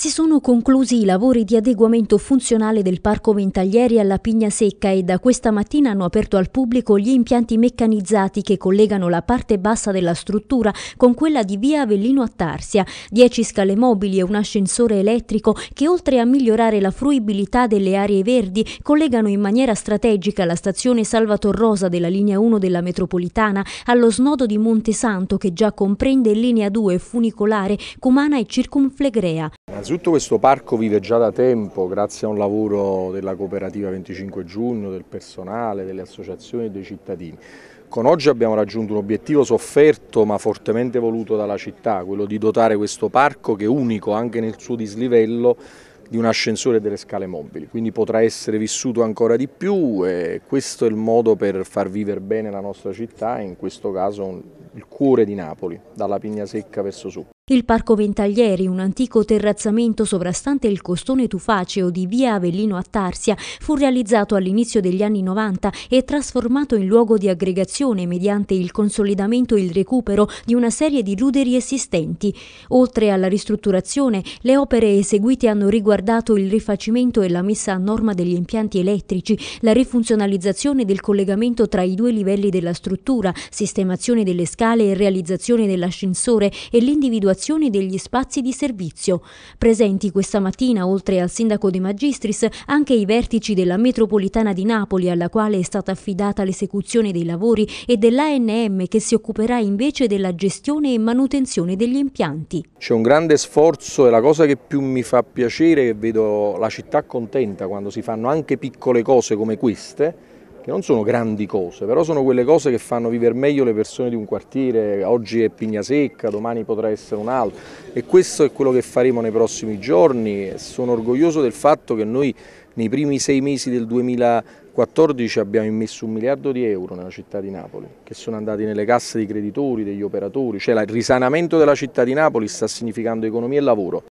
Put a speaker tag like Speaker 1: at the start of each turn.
Speaker 1: si sono conclusi i lavori di adeguamento funzionale del Parco Ventaglieri alla Pigna Secca e da questa mattina hanno aperto al pubblico gli impianti meccanizzati che collegano la parte bassa della struttura con quella di via Avellino a Tarsia, Dieci scale mobili e un ascensore elettrico che oltre a migliorare la fruibilità delle aree verdi collegano in maniera strategica la stazione Salvator Rosa della linea 1 della metropolitana allo snodo di Montesanto che già comprende linea 2 funicolare, Cumana e Circumflegrea.
Speaker 2: Innanzitutto questo parco vive già da tempo grazie a un lavoro della cooperativa 25 giugno, del personale, delle associazioni e dei cittadini. Con oggi abbiamo raggiunto un obiettivo sofferto ma fortemente voluto dalla città, quello di dotare questo parco che è unico anche nel suo dislivello di un ascensore e delle scale mobili, quindi potrà essere vissuto ancora di più e questo è il modo per far vivere bene la nostra città, in questo caso il cuore di Napoli, dalla Pigna Secca verso su.
Speaker 1: Il Parco Ventaglieri, un antico terrazzamento sovrastante il costone tufaceo di via Avellino a Tarsia, fu realizzato all'inizio degli anni 90 e trasformato in luogo di aggregazione mediante il consolidamento e il recupero di una serie di ruderi esistenti. Oltre alla ristrutturazione, le opere eseguite hanno riguardato il rifacimento e la messa a norma degli impianti elettrici, la rifunzionalizzazione del collegamento tra i due livelli della struttura, sistemazione delle schede fiscale e realizzazione dell'ascensore e l'individuazione degli spazi di servizio. Presenti questa mattina, oltre al sindaco De Magistris, anche i vertici della metropolitana di Napoli, alla quale è stata affidata l'esecuzione dei lavori, e dell'ANM, che si occuperà invece della gestione e manutenzione degli impianti.
Speaker 2: C'è un grande sforzo e la cosa che più mi fa piacere è che vedo la città contenta quando si fanno anche piccole cose come queste che non sono grandi cose, però sono quelle cose che fanno vivere meglio le persone di un quartiere, oggi è Pigna Secca, domani potrà essere un altro e questo è quello che faremo nei prossimi giorni. Sono orgoglioso del fatto che noi nei primi sei mesi del 2014 abbiamo immesso un miliardo di euro nella città di Napoli, che sono andati nelle casse dei creditori, degli operatori, cioè il risanamento della città di Napoli sta significando economia e lavoro.